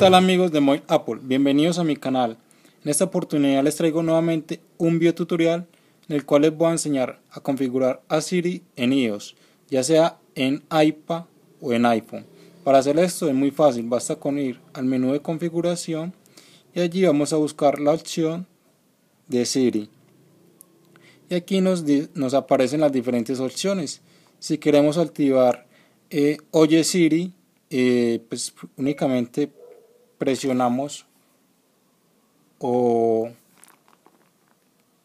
tal amigos de My Apple? Bienvenidos a mi canal. En esta oportunidad les traigo nuevamente un video tutorial en el cual les voy a enseñar a configurar a Siri en iOS, ya sea en iPad o en iPhone. Para hacer esto es muy fácil, basta con ir al menú de configuración y allí vamos a buscar la opción de Siri. Y aquí nos, aparecen las diferentes opciones. Si queremos activar eh, Oye Siri, eh, pues únicamente presionamos o,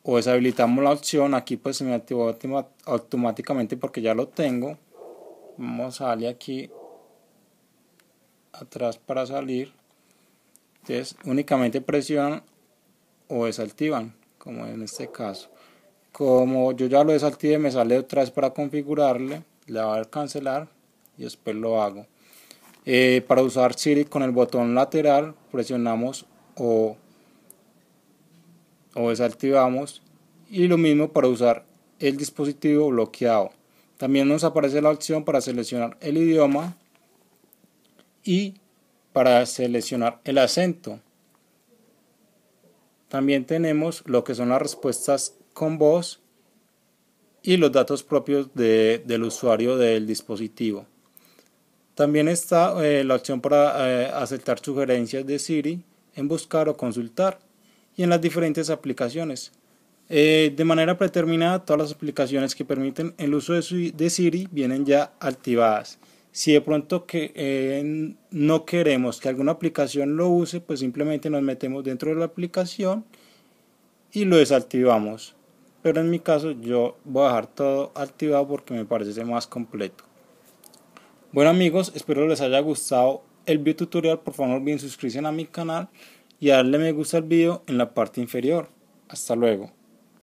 deshabilitamos la opción. Aquí pues se me activó automáticamente porque ya lo tengo. Vamos a darle aquí atrás para salir. Entonces únicamente presionan o desactivan, como en este caso. Como yo ya lo desactivé, me sale otra vez para configurarle. Le voy a dar cancelar y después lo hago. Eh, para usar Siri con el botón lateral presionamos o, o desactivamos y lo mismo para usar el dispositivo bloqueado. También nos aparece la opción para seleccionar el idioma y para seleccionar el acento. También tenemos lo que son las respuestas con voz y los datos propios del usuario del dispositivo. También está eh, la opción para eh, aceptar sugerencias de Siri en buscar o consultar y en las diferentes aplicaciones. Eh, de manera predeterminada, todas las aplicaciones que permiten el uso de, Siri vienen ya activadas. Si de pronto que, no queremos que alguna aplicación lo use, pues simplemente nos metemos dentro de la aplicación y lo desactivamos. Pero en mi caso yo voy a dejar todo activado porque me parece más completo. Bueno amigos, espero les haya gustado el video tutorial. Por favor, bien olviden a mi canal y darle me gusta al video en la parte inferior. Hasta luego.